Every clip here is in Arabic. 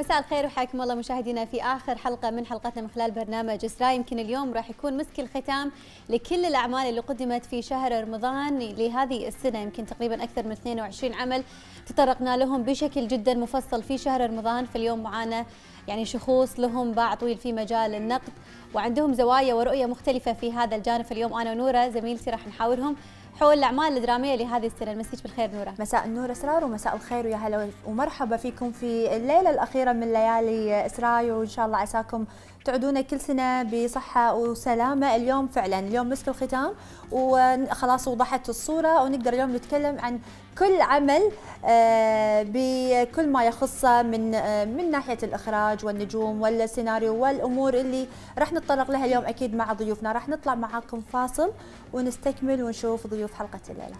مساء الخير وحياكم الله مشاهدينا في اخر حلقه من حلقتنا من خلال برنامج اسراء يمكن اليوم راح يكون مسك الختام لكل الاعمال اللي قدمت في شهر رمضان لهذه السنه يمكن تقريبا اكثر من 22 عمل تطرقنا لهم بشكل جدا مفصل في شهر رمضان فاليوم معانا يعني شخوص لهم باع طويل في مجال النقد وعندهم زوايا ورؤيه مختلفه في هذا الجانب فاليوم انا ونوره زميلتي راح نحاورهم حول الأعمال الدرامية لهذه السنة المسيج بالخير نورة مساء النور أسرار ومساء الخير ويا هلا ومرحبا فيكم في الليلة الأخيرة من ليالي إسراي وإن شاء الله عساكم تعدونا كل سنه بصحه وسلامه اليوم فعلا اليوم مسك الختام وخلاص وضحت الصوره ونقدر اليوم نتكلم عن كل عمل آه، بكل ما يخصه من آه، من ناحيه الاخراج والنجوم والسيناريو والامور اللي راح نتطرق لها اليوم اكيد مع ضيوفنا راح نطلع معاكم فاصل ونستكمل ونشوف ضيوف حلقه الليله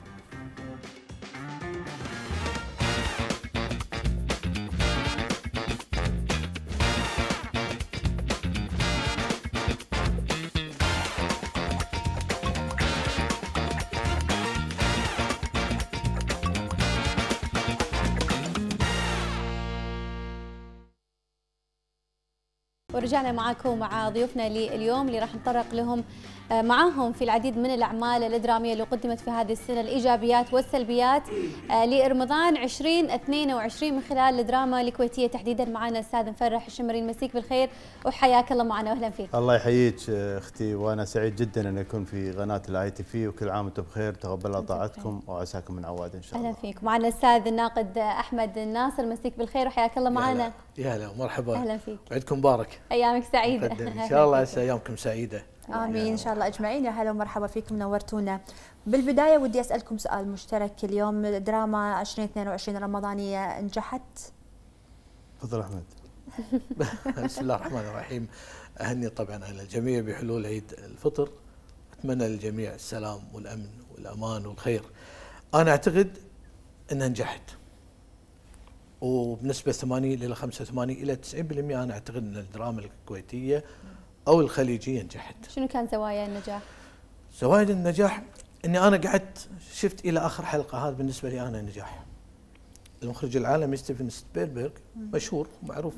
ورجعنا معاكم مع ضيوفنا لليوم اللي راح نطرق لهم آه، معاهم في العديد من الأعمال الدرامية اللي قدمت في هذه السنة الإيجابيات والسلبيات آه، لرمضان 2022 من خلال الدراما الكويتية تحديدا معنا الأستاذ مفرح الشمرين مسيك بالخير وحياك الله معنا وأهلا فيك الله يحييك أختي وأنا سعيد جدا أن أكون في قناة الآي تي في وكل عام وأنتم بخير تقبل طاعتكم وعساكم من عواد إن شاء الله أهلا فيك معنا الأستاذ الناقد أحمد الناصر مسيك بالخير وحياك الله معنا يا هلا مرحبا أهلا فيك عيدكم مبارك ايامك سعيده ان شاء الله ايامكم سعيده امين يعني ان شاء الله اجمعين يا هلا ومرحبا فيكم نورتونا بالبدايه ودي اسالكم سؤال مشترك اليوم دراما 2022 رمضانيه نجحت تفضل احمد بسم الله الرحمن الرحيم اهني طبعا على الجميع بحلول عيد الفطر اتمنى للجميع السلام والامن والامان والخير انا اعتقد انها نجحت وبنسبه 80 الى 85 الى 90% انا اعتقد ان الدراما الكويتيه او الخليجيه نجحت. شنو كان زوايا النجاح؟ زوايا النجاح اني انا قعدت شفت الى اخر حلقه هذا بالنسبه لي انا نجاح. المخرج العالمي ستيفن ستبيربرغ مشهور معروف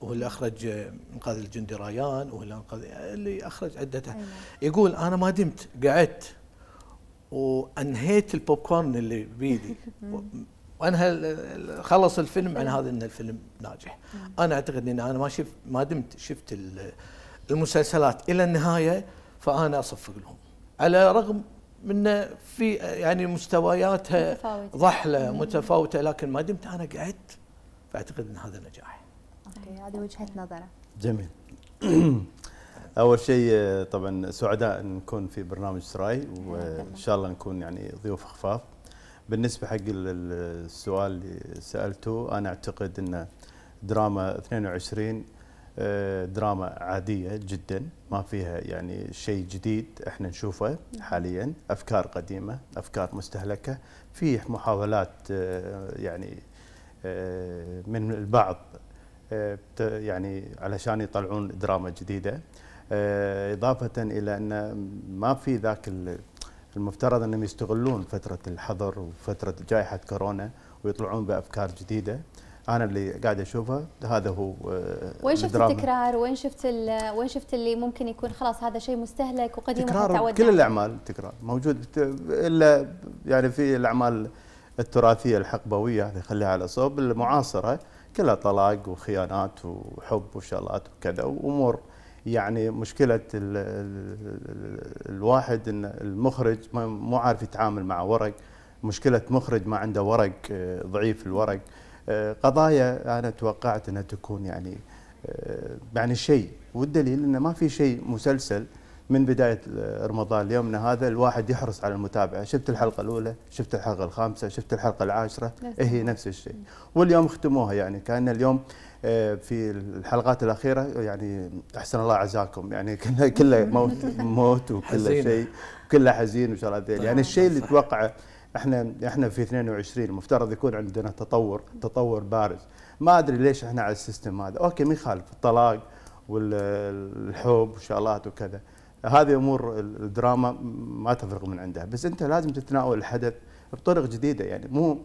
وهو اللي اخرج انقاذ الجندي ريان وهو اللي انقاذ اللي اخرج عده أيوة. يقول انا ما دمت قعدت وانهيت البوب كورن اللي بيدي وانهى خلص الفيلم عن هذا ان الفيلم ناجح انا اعتقد ان انا ما شفت ما دمت شفت المسلسلات الى النهايه فانا اصفق لهم على رغم من في يعني مستوياتها متفاوتة. ضحله متفاوته لكن ما دمت انا قعدت فاعتقد ان هذا نجاح. اوكي هذه وجهه نظره. جميل. اول شيء طبعا سعداء نكون في برنامج سراي وان شاء الله نكون يعني ضيوف خفاف. بالنسبه حق السؤال اللي سالته انا اعتقد ان دراما 22 آه، دراما عاديه جدا ما فيها يعني شيء جديد احنا نشوفه حاليا افكار قديمه افكار مستهلكه في محاولات آه، يعني آه، من البعض يعني علشان يطلعون دراما جديده اضافه الى ان ما في ذاك المفترض انهم يستغلون فتره الحظر وفتره جائحه كورونا ويطلعون بافكار جديده انا اللي قاعد اشوفه هذا هو آه، وين شفت التكرار وين شفت وين شفت اللي ممكن يكون خلاص هذا شيء مستهلك وقديم تكرار كل الاعمال تكرار موجود الا يعني في الاعمال التراثيه الحقبويه هذه خليها على صوب المعاصره كلها طلاق وخيانات وحب وشغلات وكذا وامور يعني مشكله الواحد ان المخرج مو عارف يتعامل مع ورق مشكله مخرج ما عنده ورق آه، ضعيف الورق آه، قضايا انا توقعت انها تكون يعني آه، يعني شيء والدليل انه ما في شيء مسلسل من بدايه رمضان ليومنا هذا الواحد يحرص على المتابعه، شفت الحلقه الاولى، شفت الحلقه الخامسه، شفت الحلقه العاشره، إيه، هي نفس الشيء، واليوم اختموها يعني كان اليوم آه، في الحلقات الاخيره يعني احسن الله عزاكم يعني كله كله موت موت وكله شيء كله حزين وشغلات يعني الشيء اللي توقعه احنا احنا في 22 المفترض يكون عندنا تطور تطور بارز ما ادري ليش احنا على السيستم هذا اوكي ما يخالف الطلاق والحب وشغلات وكذا هذه امور الدراما ما تفرق من عندها بس انت لازم تتناول الحدث بطرق جديده يعني مو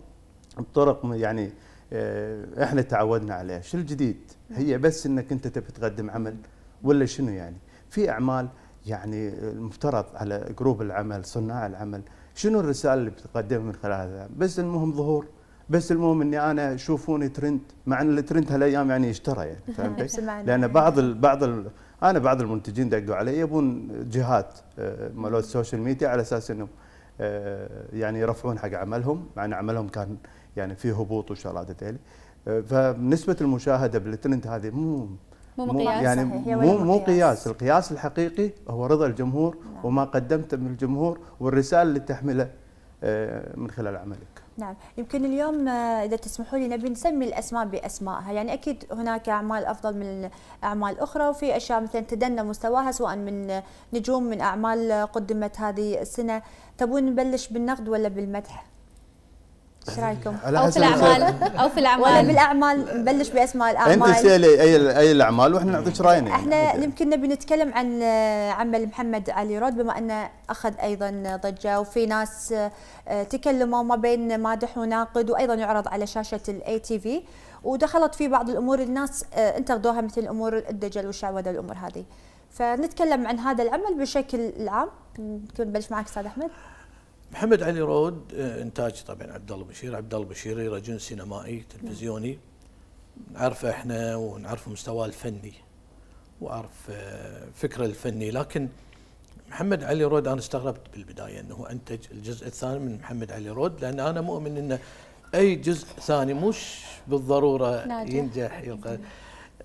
بطرق يعني آه، احنا تعودنا عليه شو الجديد هي بس انك انت تبي تقدم عمل ولا شنو يعني في اعمال يعني المفترض على جروب العمل صناع العمل شنو الرساله اللي بتقدمها من خلال هذا بس المهم ظهور بس المهم اني انا شوفوني ترند مع ان الترند هالايام يعني اشترى يعني فهمت لان بعض الـ بعض الـ انا بعض المنتجين دقوا علي يبون جهات آه، مالوت السوشيال ميديا على اساس انه آه، يعني يرفعون حق عملهم مع ان عملهم كان يعني في هبوط وشغلات تالي آه، فنسبه المشاهده بالترند هذه مو مو قياس يعني صحيح. مو مو قياس القياس الحقيقي هو رضا الجمهور نعم. وما قدمته من الجمهور والرساله اللي تحمله آه، من خلال عملك نعم يمكن اليوم آه، اذا تسمحوا لي نبي نسمي الاسماء باسمائها يعني اكيد هناك اعمال افضل من اعمال اخرى وفي اشياء مثلا تدنى مستواها سواء من نجوم من اعمال قدمت هذه السنه تبون نبلش بالنقد ولا بالمدح ايش رايكم؟ او في الاعمال او في الاعمال ولا بالاعمال نبلش باسماء الاعمال انت سالي اي اي الاعمال واحنا نعطيك راينا احنا يمكن نبي نتكلم عن آه، عمل محمد علي رود بما انه اخذ ايضا ضجه وفي ناس آه، تكلموا ما بين مادح وناقد وايضا يعرض على شاشه الاي تي في ودخلت فيه بعض الامور الناس آه، انتقدوها مثل امور الدجل والشعوذه الامور هذه فنتكلم عن هذا العمل بشكل عام نبلش معك استاذ احمد محمد علي رود آه، انتاج طبعا عبد الله بشير، عبد الله بشير رجل سينمائي تلفزيوني نعرفه احنا ونعرف مستواه الفني واعرف آه، فكره الفني لكن محمد علي رود انا استغربت بالبدايه انه انتج الجزء الثاني من محمد علي رود لان انا مؤمن ان اي جزء ثاني مش بالضروره ناجح. ينجح يلقى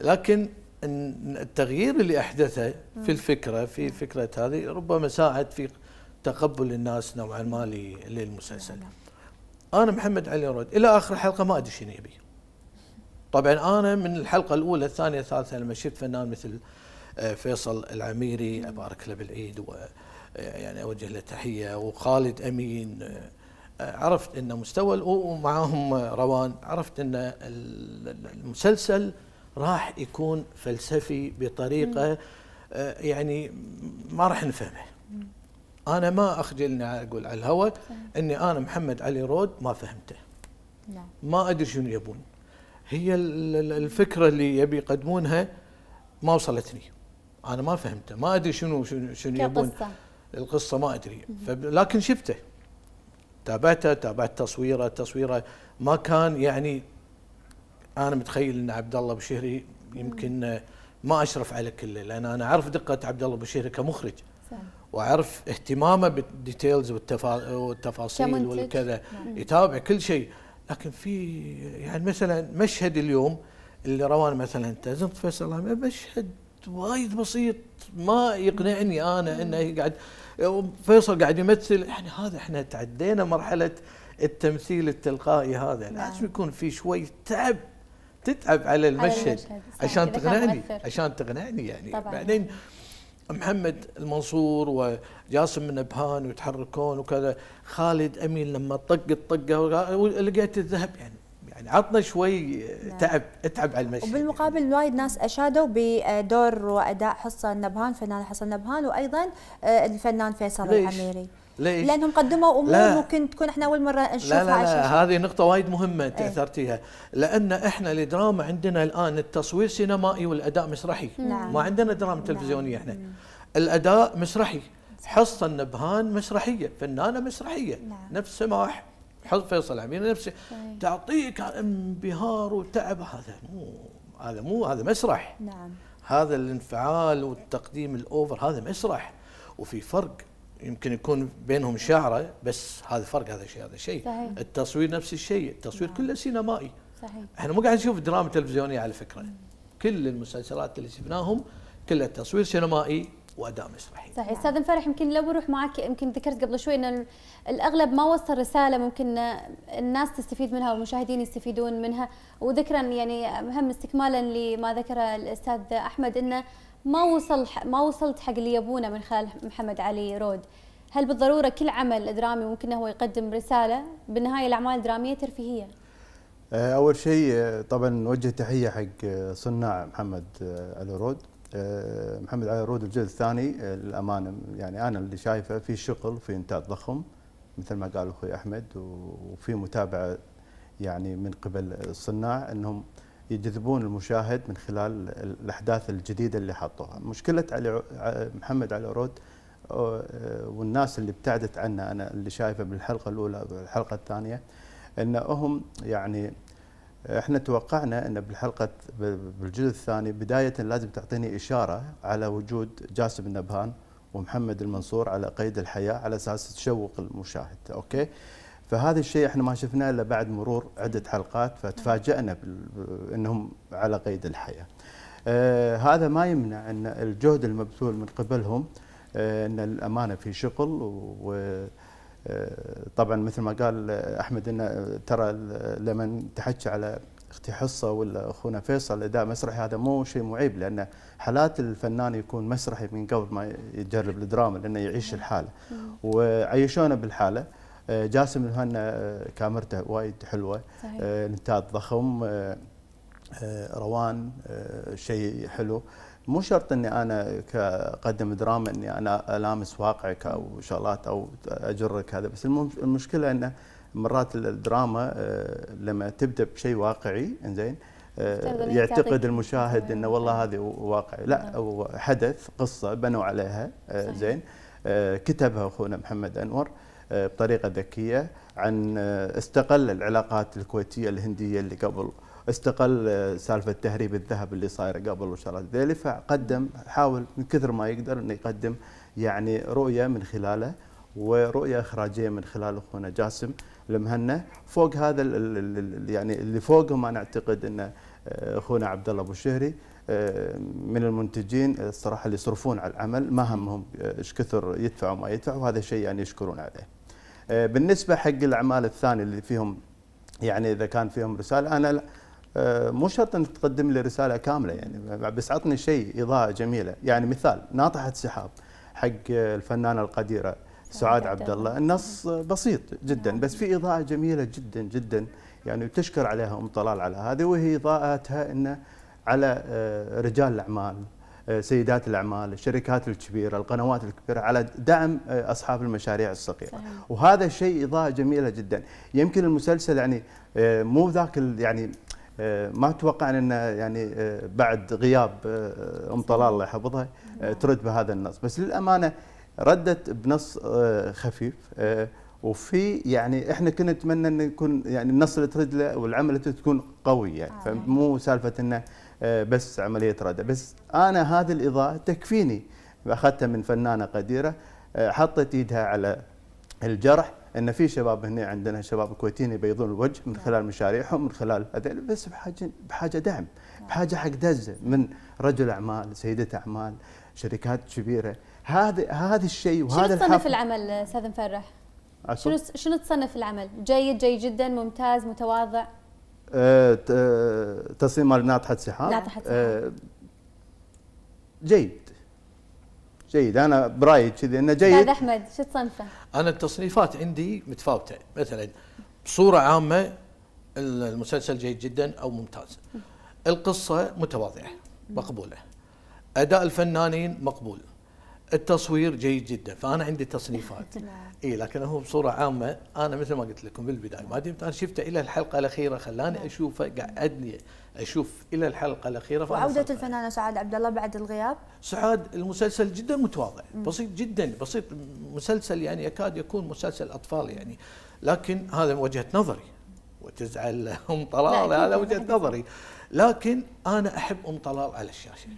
لكن التغيير اللي احدثه في الفكره في فكره هذه ربما ساعد في تقبل الناس نوعا ما للمسلسل نعم، نعم. انا محمد علي رد الى اخر حلقه ما ادري شنو يبي طبعا انا من الحلقه الاولى الثانيه الثالثه لما شفت فنان مثل آه، فيصل العميري نعم. ابارك له بالعيد و آه، يعني اوجه له تحيه وخالد امين آه، عرفت ان مستوى ومعاهم روان عرفت ان المسلسل راح يكون فلسفي بطريقه يعني ما راح نفهمه انا ما اخجلني اقول على الهواء اني انا محمد علي رود ما فهمته نعم ما ادري شنو يبون هي الفكره اللي يبي يقدمونها ما وصلتني انا ما فهمته ما ادري شنو شنو, شنو يبون قصة. القصه ما ادري لكن شفته تابعته تابعت تصويره تصويره ما كان يعني انا متخيل ان عبد الله بشهري يمكن ما اشرف على كله لان انا اعرف دقه عبد الله بشهري كمخرج واعرف اهتمامه بالديتيلز والتفا... والتفاصيل والكذا نعم. يتابع كل شيء لكن في يعني مثلا مشهد اليوم اللي روان مثلا لازم فيصل مشهد وايد بسيط ما يقنعني انا نعم. انه قاعد فيصل قاعد يمثل يعني هذا احنا تعدينا مرحله التمثيل التلقائي هذا لازم نعم. يكون في شوي تعب تتعب على المشهد, على المشهد. عشان تقنعني عشان تقنعني يعني طبعا. بعدين محمد المنصور وجاسم النبهان ويتحركون وكذا خالد امين لما طق الطقه لقيت الذهب يعني يعني عطنا شوي نعم. تعب اتعب على المشي يعني. وبالمقابل وايد ناس اشادوا بدور واداء حصه النبهان فنان حصه النبهان وايضا آه، الفنان فيصل العميري ليش؟ لانهم قدموا امور لا ممكن تكون احنا اول مره نشوفها لا لا, لا هذه نقطه وايد مهمه انت إيه. اثرتيها لان احنا الدراما عندنا الان التصوير سينمائي والاداء مسرحي نعم. ما عندنا دراما نعم. تلفزيونيه احنا نعم. الاداء مسرحي حصه النبهان مسرحيه فنانه مسرحيه نعم. نفس سماح حصة فيصل عمير نفسه إيه. تعطيك انبهار وتعب هذا مو هذا مو هذا مسرح نعم هذا الانفعال والتقديم الاوفر هذا مسرح وفي فرق يمكن يكون بينهم شعره بس هذا فرق هذا شيء هذا شيء صحيح. التصوير نفس الشيء التصوير نعم. كله سينمائي صحيح احنا مو قاعد نشوف دراما تلفزيونيه على فكره مم. كل المسلسلات اللي شفناهم كلها تصوير سينمائي واداء مسرحي صحيح نعم. استاذ نعم. فرح يمكن لو بروح معك يمكن ذكرت قبل شوي ان الاغلب ما وصل رساله ممكن الناس تستفيد منها والمشاهدين يستفيدون منها وذكرا يعني مهم استكمالا لما ذكر الاستاذ احمد انه ما وصل ما وصلت حق اللي يبونه من خلال محمد علي رود هل بالضروره كل عمل درامي ممكن هو يقدم رساله بالنهايه الاعمال الدراميه ترفيهيه آه، اول شيء آه، طبعا نوجه تحيه حق آه، صناع محمد علي رود محمد علي رود الجزء الثاني الامانه يعني انا اللي شايفه في شغل في انتاج ضخم مثل ما قال اخوي احمد وفي متابعه يعني من قبل الصناع انهم يجذبون المشاهد من خلال الاحداث الجديده اللي حطوها مشكله علي محمد علي عرود أه، والناس اللي ابتعدت عنه انا اللي شايفه بالحلقه الاولى والحلقه الثانيه انهم يعني احنا توقعنا ان بالحلقه بالجزء الثاني بدايه لازم تعطيني اشاره على وجود جاسم النبهان ومحمد المنصور على قيد الحياه على اساس تشوق المشاهد اوكي فهذا الشيء احنا ما شفناه الا بعد مرور عده حلقات فتفاجئنا انهم على قيد الحياه. آه هذا ما يمنع ان الجهد المبذول من قبلهم آه ان الامانه في شغل و آه، طبعا مثل ما قال احمد ان ترى لما تحكي على اختي حصه ولا اخونا فيصل اداء مسرحي هذا مو شيء معيب لان حالات الفنان يكون مسرحي من قبل ما يجرب الدراما لانه يعيش الحاله وعيشونا بالحاله جاسم هنا آه، كاميرته وايد حلوه صحيح. انتاج آه، ضخم آه، روان شيء حلو مو شرط اني انا كقدم دراما اني انا الامس واقعك او شغلات او اجرك هذا بس المشكله انه مرات الدراما لما تبدا بشيء واقعي انزين يعتقد المشاهد انه والله هذه واقعي لا هو نعم. حدث قصه بنوا عليها زين كتبها اخونا محمد انور آه، بطريقه ذكيه عن آه، استقل العلاقات الكويتيه الهنديه اللي قبل استقل آه، سالفه تهريب الذهب اللي صايره قبل وشغلات ذيلي فقدم حاول من كثر ما يقدر انه يقدم يعني رؤيه من خلاله ورؤيه اخراجيه من خلال اخونا جاسم المهنا فوق هذا ال يعني اللي فوقهم انا اعتقد ان اخونا عبد الله ابو شهري من المنتجين الصراحه اللي يصرفون على العمل ما همهم ايش كثر يدفعوا ما يدفعوا وهذا شيء يعني يشكرون عليه. آه، بالنسبه حق الاعمال الثانيه اللي فيهم يعني اذا كان فيهم رساله انا آه، مو شرط انك تقدم لي رساله كامله يعني بس عطني شيء اضاءه جميله يعني مثال ناطحه سحاب حق الفنانه القديره سعاد عبد الله النص بسيط جدا نعم. بس في اضاءه جميله جدا جدا يعني تشكر عليها ام طلال على هذه وهي اضاءتها انه على آه، رجال الاعمال آه، سيدات الاعمال، الشركات الكبيره، القنوات الكبيره على دعم آه، اصحاب المشاريع الصغيره، وهذا شيء اضاءه جميله جدا، يمكن المسلسل يعني آه، مو ذاك يعني ما توقعنا ان يعني بعد غياب ام طلال الله يحفظها نعم. ترد بهذا النص، بس للامانه ردت بنص خفيف وفي يعني احنا كنا نتمنى انه يكون يعني النص اللي ترد له والعمل اللي تكون قوي يعني فمو نعم. سالفه انه آه، بس عمليه ردع بس انا هذه الاضاءه تكفيني اخذتها من فنانه قديره آه، حطت ايدها على الجرح ان في شباب هنا عندنا شباب كويتيين يبيضون الوجه من نعم. خلال مشاريعهم من خلال هذيل بس بحاجه بحاجه دعم بحاجه حق دزه من رجل اعمال سيده اعمال شركات كبيره هذا هذا الشيء وهذا شنو تصنف العمل استاذ مفرح؟ شنو شنو تصنف العمل؟ جيد جيد جدا ممتاز متواضع آه، آه، تصميم ناطحه سحاب ناطحه آه، سحاب جيد جيد انا برايي كذي انه جيد استاذ احمد شو تصنفه؟ انا التصنيفات عندي متفاوته مثلا بصوره عامه المسلسل جيد جدا او ممتاز القصه متواضعه مقبوله اداء الفنانين مقبول التصوير جيد جدا فانا عندي تصنيفات اي لكن هو بصوره عامه انا مثل ما قلت لكم بالبدايه ما دمت انا شفته الى الحلقه الاخيره خلاني نعم. اشوفه قعدني اشوف الى الحلقه الاخيره وعوده الفنانه سعاد عبد الله بعد الغياب سعاد المسلسل جدا متواضع بسيط جدا بسيط مسلسل يعني يكاد يكون مسلسل اطفال يعني لكن هذا وجهه نظري وتزعل ام طلال هذا وجهه نظري لكن انا احب ام طلال على الشاشه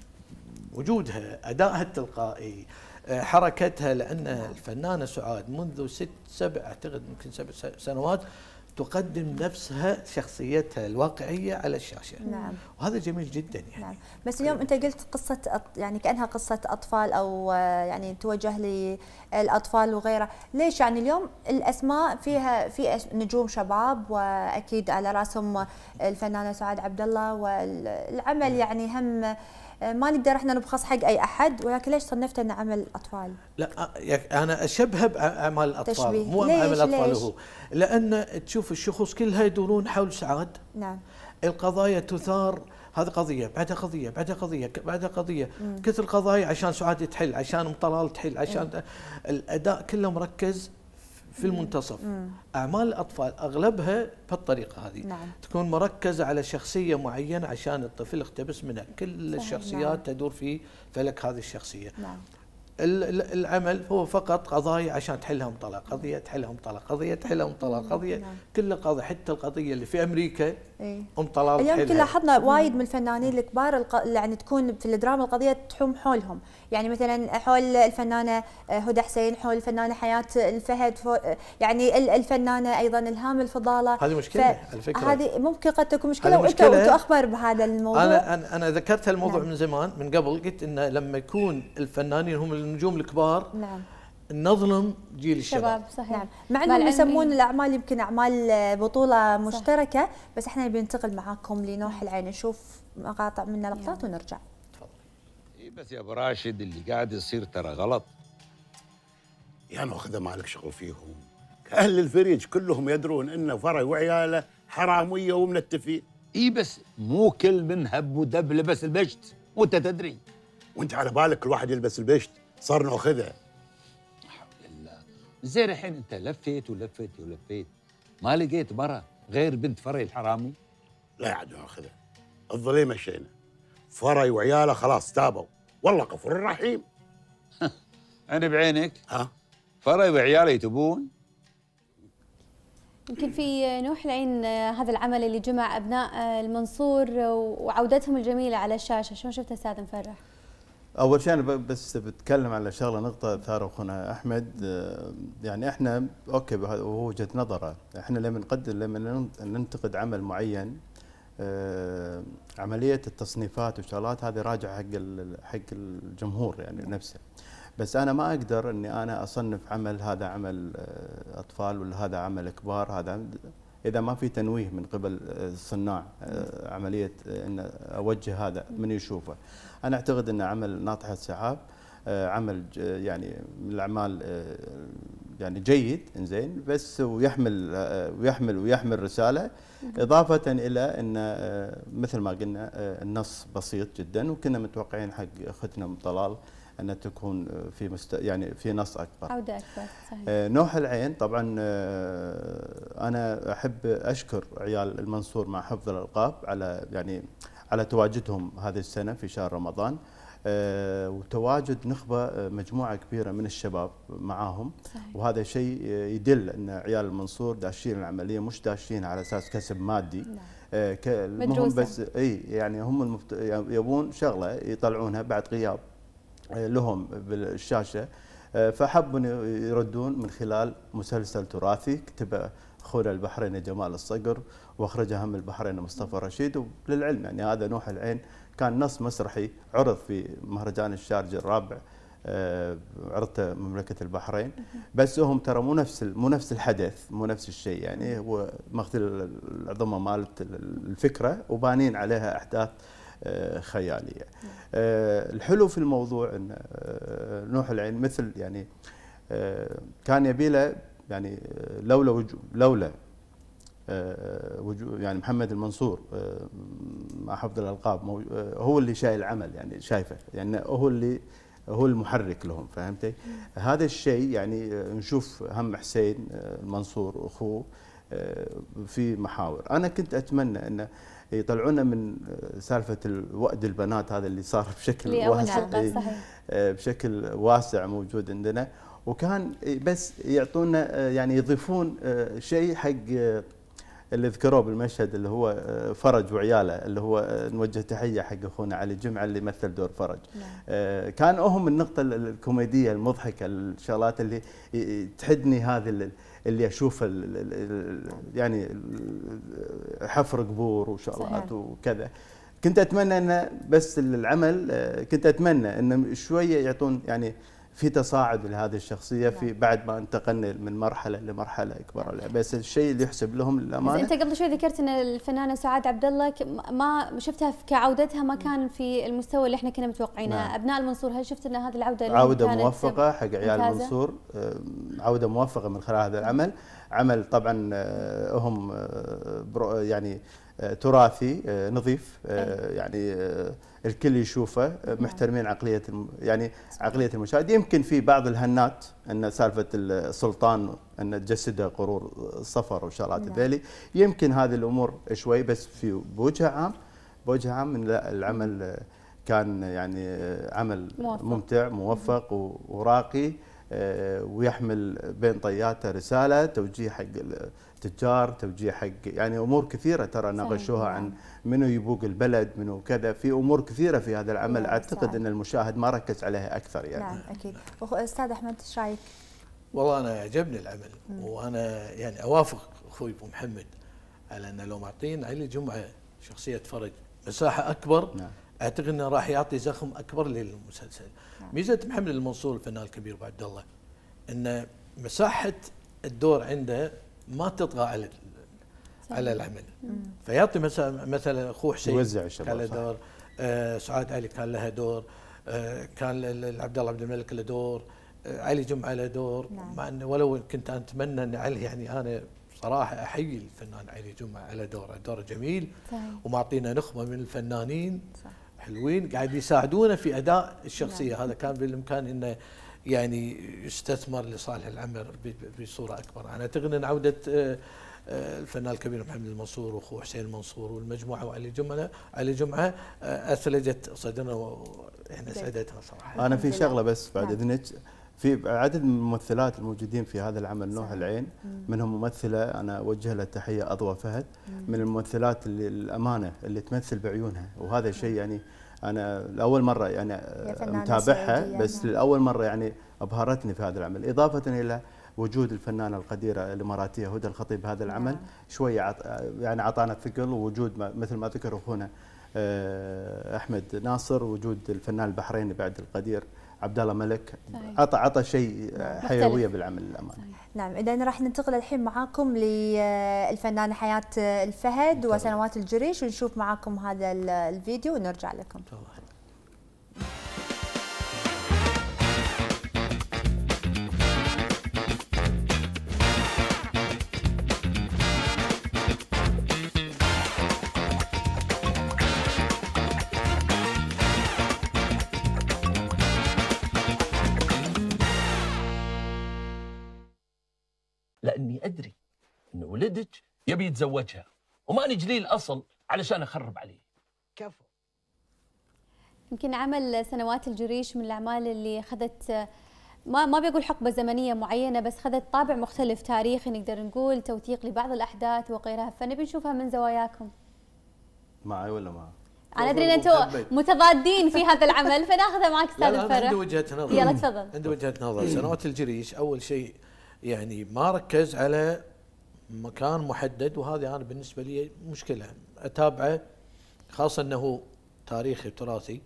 وجودها أدائها التلقائي آه، حركتها لأن الفنانة سعاد منذ ست سبع أعتقد ممكن سبع سنوات تقدم نفسها شخصيتها الواقعيه على الشاشه نعم وهذا جميل جدا يعني نعم. بس اليوم انت قلت قصه أط... يعني كانها قصه اطفال او آه، يعني توجه للاطفال وغيره ليش يعني اليوم الاسماء فيها في نجوم شباب واكيد على راسهم الفنانه سعاد عبد الله والعمل نعم. يعني هم آه، ما نقدر احنا نبخص حق اي احد ولكن ليش صنفته انه عمل اطفال؟ لا آه، انا اشبهه باعمال آه، الاطفال مو عمل الاطفال هو لان تشوف الشخوص كلها يدورون حول سعاد نعم القضايا تثار هذه قضية بعدها قضية بعدها قضية بعدها قضية كثر القضايا عشان سعاد تحل عشان طلال تحل عشان إيه. الأداء كله مركز في المنتصف اعمال الاطفال اغلبها بالطريقه هذه نعم. تكون مركزه على شخصيه معينه عشان الطفل يقتبس منها كل صحيح. الشخصيات نعم. تدور في فلك هذه الشخصيه نعم. العمل هو فقط قضايا عشان تحلها مطلق قضيه تحلها مطلق قضيه تحلها مطلق قضيه نعم. كل قضيه حتى القضيه اللي في امريكا ام إيه. طلال اليوم يمكن لاحظنا وايد من الفنانين الكبار اللي يعني تكون في الدراما القضيه تحوم حولهم يعني مثلا حول الفنانه آه، هدى حسين حول الفنانه حياه الفهد يعني الفنانه ايضا الهام الفضاله هذه مشكله على فكره هذه ممكن قد تكون مشكله وانت وانت اخبر بهذا الموضوع انا انا ذكرت هالموضوع نعم. من زمان من قبل قلت انه لما يكون الفنانين هم النجوم الكبار نعم نظلم جيل الشباب صحيح نعم. مع انهم يسمون الاعمال يمكن اعمال آه، بطوله مشتركه صح. بس احنا ننتقل معاكم لنوح نعم. العين نشوف مقاطع منها لقطات يعني. ونرجع تفضل إيه، بس يا ابو راشد اللي قاعد يصير ترى غلط يا ماخذه مالك شغل فيهم اهل الفريج كلهم يدرون ان فرع وعياله حراميه ومنتفين اي بس مو كل من هب ودب لبس البشت وانت تدري وانت على بالك الواحد يلبس البشت صار ناخذه زين الحين انت لفيت ولفيت ولفيت ما لقيت برا غير بنت فري الحرامي لا يا عدو اخذها الظلي مشينا فري وعياله خلاص تابوا والله غفور رحيم انا بعينك ها فري وعياله يتبون يمكن في نوح العين آه، هذا العمل اللي جمع ابناء آه، المنصور وعودتهم الجميله على الشاشه شلون شفت استاذ مفرح اول شيء انا بس بتكلم على شغله نقطه ثار اخونا احمد آه، يعني احنا اوكي وهو وجهه نظره احنا لما نقدم لما ننتقد عمل معين آه، عمليه التصنيفات وشغلات هذه راجعه حق حق الجمهور يعني نفسه بس انا ما اقدر اني انا اصنف عمل هذا عمل آه، اطفال ولا هذا عمل كبار هذا اذا ما في تنويه من قبل آه، صناع آه، عمليه آه، ان اوجه هذا من يشوفه انا اعتقد ان عمل ناطحه السحاب عمل يعني من الاعمال يعني جيد انزين بس ويحمل ويحمل ويحمل رساله اضافه الى ان مثل ما قلنا النص بسيط جدا وكنا متوقعين حق اختنا ام طلال ان تكون آه، في مست... يعني في نص اكبر عوده اكبر صحيح. آه، نوح العين طبعا آه، انا احب اشكر عيال المنصور مع حفظ الالقاب على يعني على تواجدهم هذه السنه في شهر رمضان وتواجد نخبه مجموعه كبيره من الشباب معاهم صحيح. وهذا شيء يدل ان عيال المنصور داشين العمليه مش داشين على اساس كسب مادي نعم. المهم بس اي يعني هم المفت... يبون شغله يطلعونها بعد غياب لهم بالشاشه آه، فحبوا يردون من خلال مسلسل تراثي كتبه اخونا البحريني جمال الصقر واخرجها هم البحريني مصطفى رشيد وللعلم يعني هذا نوح العين كان نص مسرحي عرض في مهرجان الشارجه الرابع آه، عرضته مملكه البحرين بس هم ترى مو نفس مو نفس الحدث مو نفس الشيء يعني هو ماخذ العظمه مالت الفكره وبانين عليها احداث آه، خياليه. آه، الحلو في الموضوع ان آه، نوح العين مثل يعني كان يبي له يعني لولا لولا يعني محمد المنصور مع حفظ الالقاب هو اللي شايل العمل يعني شايفه يعني هو اللي هو المحرك لهم فهمتي؟ هذا الشيء يعني نشوف هم حسين المنصور اخوه في محاور، انا كنت اتمنى انه يطلعونا من سالفه الوأد البنات هذا اللي صار بشكل واسع إيه. آه، بشكل واسع موجود عندنا وكان بس يعطونا آه، يعني يضيفون آه، شيء حق اللي ذكروه بالمشهد اللي هو فرج وعياله اللي هو نوجه تحيه حق اخونا علي جمعه اللي مثل دور فرج نعم. كان هم النقطه الكوميديه المضحكه الشغلات اللي تحدني هذه اللي اشوف الـ الـ يعني حفر قبور وشغلات وكذا كنت اتمنى ان بس العمل آه، كنت اتمنى ان شويه يعطون يعني في تصاعد لهذه الشخصيه في نعم. بعد ما انتقلنا من مرحله لمرحله اكبر بس الشيء اللي يحسب لهم للامانه انت قبل شوي ذكرت ان الفنانه سعاد عبد الله ما شفتها في كعودتها ما كان في المستوى اللي احنا كنا متوقعينه نعم. ابناء المنصور هل شفت ان هذه العوده عوده موفقه حق عيال المنصور عوده موفقه من خلال هذا العمل عمل طبعا آه، هم آه، يعني آه، تراثي آه، نظيف آه، يعني الكل يشوفه محترمين عقليه يعني عقليه المشاهد يمكن في بعض الهنات ان سالفه السلطان ان تجسده قرور الصفر وشغلات نعم. ذيلي يمكن هذه الامور شوي بس في بوجه عام بوجه عام من العمل كان يعني عمل موفق. ممتع موفق وراقي ويحمل بين طياته رساله توجيه حق تجار توجيه حق يعني امور كثيره ترى ناقشوها عن منو يبوق البلد منو كذا في امور كثيره في هذا العمل نعم، اعتقد ان المشاهد ما ركز عليها اكثر يعني نعم اكيد استاذ احمد ايش رايك؟ والله انا عجبني العمل مم. وانا يعني اوافق اخوي ابو محمد على انه لو معطين علي جمعه شخصيه فرج مساحه اكبر نعم. اعتقد انه راح يعطي زخم اكبر للمسلسل نعم. ميزه محمد المنصور الفنان الكبير ابو عبد الله ان مساحه الدور عنده ما تطغى على على العمل فيعطي مثلا مثلا اخوه حسين يوزع الشباب كان له دور آه سعاد علي كان لها دور آه كان عبد الله عبد الملك له دور آه علي جمعه له دور نعم. مع انه ولو كنت اتمنى ان علي يعني انا صراحه احيي الفنان علي جمعه على دوره دوره جميل ومعطينا نخبه من الفنانين صح. حلوين قاعد يساعدونا في اداء نعم. الشخصيه نعم. هذا كان بالامكان انه يعني يستثمر لصالح العمر بصوره اكبر، انا اعتقد ان عوده آه، آه، الفنان الكبير محمد المنصور واخوه حسين المنصور والمجموعه وعلي جمعه علي جمعه آه، اثلجت صدرنا واحنا سعدتنا صراحه. انا في شغله بس بعد نعم. اذنك في عدد من الممثلات الموجودين في هذا العمل نوح العين منهم ممثله انا اوجه لها تحيه اضوى فهد من الممثلات اللي الامانه اللي تمثل بعيونها وهذا شيء يعني انا لاول مره يعني متابعها يعني. بس لاول مره يعني ابهرتني في هذا العمل اضافه الى وجود الفنانه القديره الاماراتيه هدى الخطيب هذا نعم. العمل نعم. شويه يعني اعطانا ثقل ووجود مثل ما ذكر اخونا آه، احمد ناصر وجود الفنان البحريني بعد القدير عبد الله ملك عطى عطى شيء آه، حيويه بالعمل الأمان. نعم اذا راح ننتقل الحين معاكم للفنانه آه، حياه آه، الفهد وسنوات الجريش ونشوف معاكم هذا الفيديو ونرجع لكم يبي يتزوجها وماني جليل أصل علشان أخرب عليه كفو يمكن عمل سنوات الجريش من الأعمال اللي أخذت ما ما بيقول حقبه زمنيه معينه بس اخذت طابع مختلف تاريخي نقدر نقول توثيق لبعض الاحداث وغيرها فنبي نشوفها من زواياكم معي ولا ما انا ادري ان انتم متضادين في هذا العمل فناخذه معك استاذ الفرح عندي وجهه نظر يلا تفضل عندي وجهه نظر سنوات الجريش اول شيء يعني ما ركز على مكان محدد وهذه انا بالنسبه لي مشكله اتابعه خاصه انه تاريخي وتراثي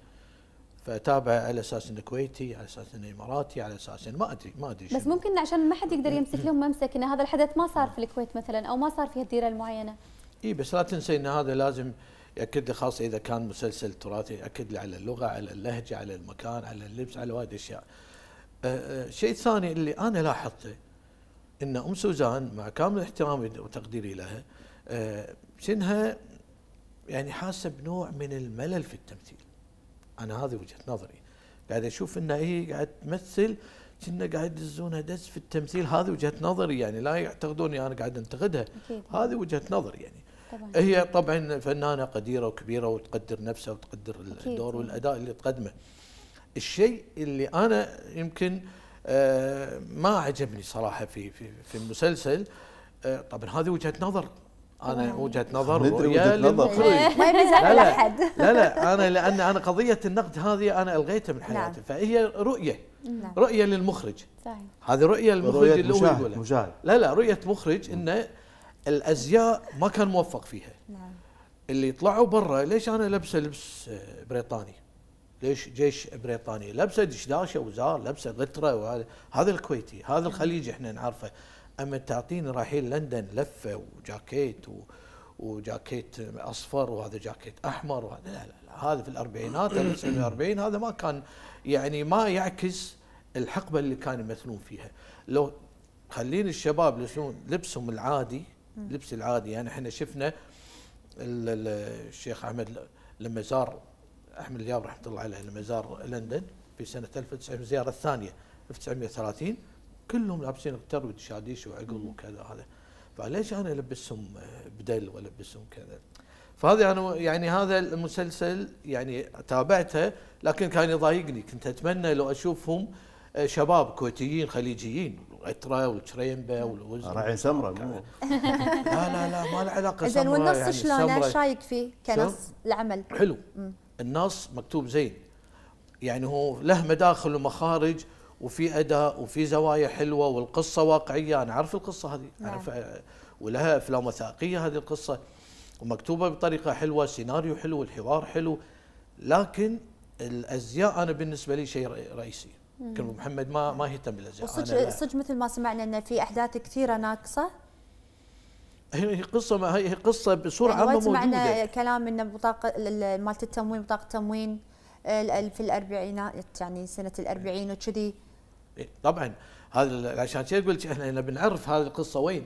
فاتابعه على اساس انه كويتي على اساس انه اماراتي على اساس انه ما ادري ما ادري بس ممكن عشان ما حد يقدر يمسك لهم ممسك ان هذا الحدث ما صار في الكويت مثلا او ما صار في الديره المعينه اي بس لا تنسي ان هذا لازم ياكد لي خاصه اذا كان مسلسل تراثي ياكد لي على اللغه على اللهجه على المكان على اللبس على وايد اشياء أه, أه، شيء ثاني اللي انا لاحظته ان ام سوزان مع كامل احترامي وتقديري لها آه، شنها يعني حاسه بنوع من الملل في التمثيل انا هذه وجهه نظري قاعد اشوف ان هي قاعد تمثل كنا قاعد يدزونها دز في التمثيل هذه وجهه نظري يعني لا يعتقدوني انا قاعد انتقدها هذه وجهه نظري يعني طبعا. هي طبعا فنانه قديره وكبيره وتقدر نفسها وتقدر الدور والاداء اللي تقدمه الشيء اللي انا يمكن آه آه، ما عجبني صراحه في في في المسلسل آه، طبعا هذه وجهه نظر انا آه. وجهه نظر ويا للمخرج ما لا لا, لا لا انا لان انا قضيه النقد هذه انا الغيتها من حياتي نعم. فهي رؤيه نعم. رؤيه للمخرج صحيح هذه رؤيه المخرج اللي هو يقولها لا لا رؤيه مخرج نعم. انه الازياء ما كان موفق فيها نعم اللي طلعوا برا ليش انا لابسه لبس بريطاني ليش جيش بريطاني لبسه دشداشه وزار لبسه غتره وهذا هذا الكويتي هذا الخليج احنا نعرفه اما تعطيني رايحين لندن لفه وجاكيت و... وجاكيت اصفر وهذا جاكيت احمر وهذا لا لا, لا هذا في الاربعينات 1940 هذا ما كان يعني ما يعكس الحقبه اللي كانوا يمثلون فيها لو خلين الشباب لبسهم العادي لبس العادي يعني احنا شفنا الشيخ احمد لما زار احمد الياب رحمه الله عليه لما زار لندن في سنه 1900 الزياره الثانيه 1930 كلهم لابسين غتر وشاديش وعقل وكذا هذا فليش انا البسهم آه، بدل والبسهم كذا فهذا انا يعني هذا المسلسل يعني تابعته لكن كان يضايقني كنت اتمنى لو اشوفهم آه، شباب كويتيين خليجيين الاترا والشريمبه والوز راعي سمره مو لا لا لا ما له علاقه سمره زين والنص يعني شلونه شايك فيه كنص العمل حلو مم. النص مكتوب زين يعني هو له مداخل ومخارج وفي اداء وفي زوايا حلوه والقصه واقعيه انا اعرف القصه هذه نعم. ولها افلام وثائقيه هذه القصه ومكتوبه بطريقه حلوه سيناريو حلو الحوار حلو لكن الازياء انا بالنسبه لي شيء رئيسي كان محمد ما ما يهتم بالازياء صدق صدق مثل ما سمعنا ان في احداث كثيره ناقصه هي قصه ما هي قصه بسرعه يعني ما موجوده معنا كلام ان بطاقه مالت التموين بطاقه التموين في الاربعينات يعني سنه الاربعين وكذي إيه، طبعا هذا عشان كذا اقول لك احنا بنعرف هذه القصه وين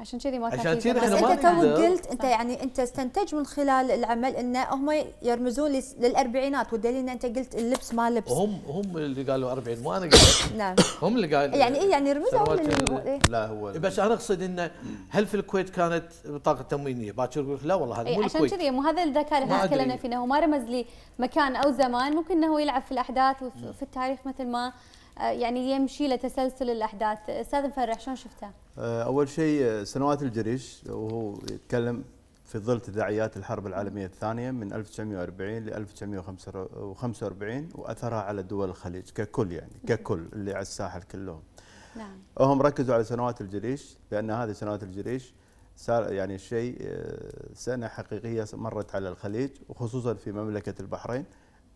عشان كذي ما عشان كذي بس انت تو قلت انت يعني انت استنتج من خلال العمل ان هم يرمزون للاربعينات والدليل ان انت قلت اللبس ما لبس هم هم اللي قالوا 40 مو انا قلت نعم هم اللي قالوا يعني ايه يعني رمزوا إيه. لا هو إيه، بس انا اقصد انه هل في الكويت كانت بطاقه تموينيه باكر يقول لا والله هذا إيه، مو الكويت عشان كذي مو هذا الذكاء اللي احنا تكلمنا فيه انه ما رمز لي مكان او زمان ممكن انه يلعب في الاحداث وفي نعم. التاريخ مثل ما آه، يعني يمشي لتسلسل الاحداث استاذ مفرح شلون شفته آه، اول شيء آه، سنوات الجريش وهو يتكلم في ظل تداعيات الحرب العالميه الثانيه من 1940 ل 1945 واثرها على دول الخليج ككل يعني ككل اللي على الساحل كلهم نعم هم ركزوا على سنوات الجريش لان هذه سنوات الجريش صار يعني شيء سنه حقيقيه مرت على الخليج وخصوصا في مملكه البحرين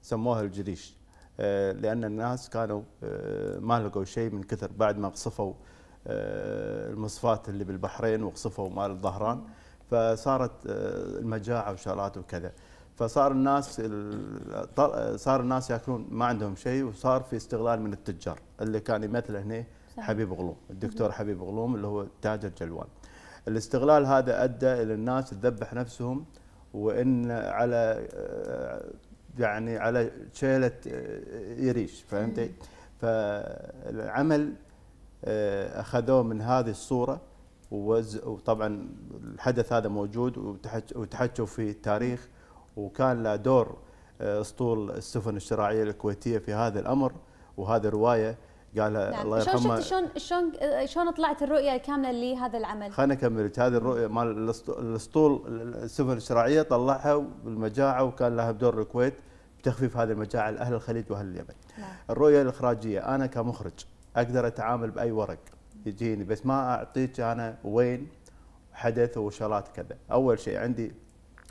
سموها الجريش آه، لان الناس كانوا آه، ما لقوا شيء من كثر بعد ما قصفوا آه، المصفات اللي بالبحرين وقصفوا مال الظهران فصارت المجاعه وشغلات وكذا فصار الناس صار الناس ياكلون ما عندهم شيء وصار في استغلال من التجار اللي كان يمثل هنا حبيب غلوم الدكتور حبيب غلوم اللي هو تاجر جلوان الاستغلال هذا ادى الى الناس تذبح نفسهم وان على يعني على شيله آه، يريش فهمتي؟ فالعمل آه، اخذوه من هذه الصوره وطبعا الحدث هذا موجود وتحكوا في التاريخ وكان له دور آه، اسطول السفن الشراعيه الكويتيه في هذا الامر وهذه روايه قالها نعم. الله يرحمها شلون شلون شلون شلون طلعت الرؤيه الكامله لهذا العمل؟ خليني اكمل هذه الرؤيه مال الاسطول السفن الشراعيه طلعها بالمجاعه وكان لها دور الكويت بتخفيف هذه المجاعه لاهل الخليج واهل اليمن. نعم. الرؤيه الاخراجيه انا كمخرج اقدر اتعامل باي ورق يجيني بس ما اعطيك انا وين حدث وشغلات كذا، اول شيء عندي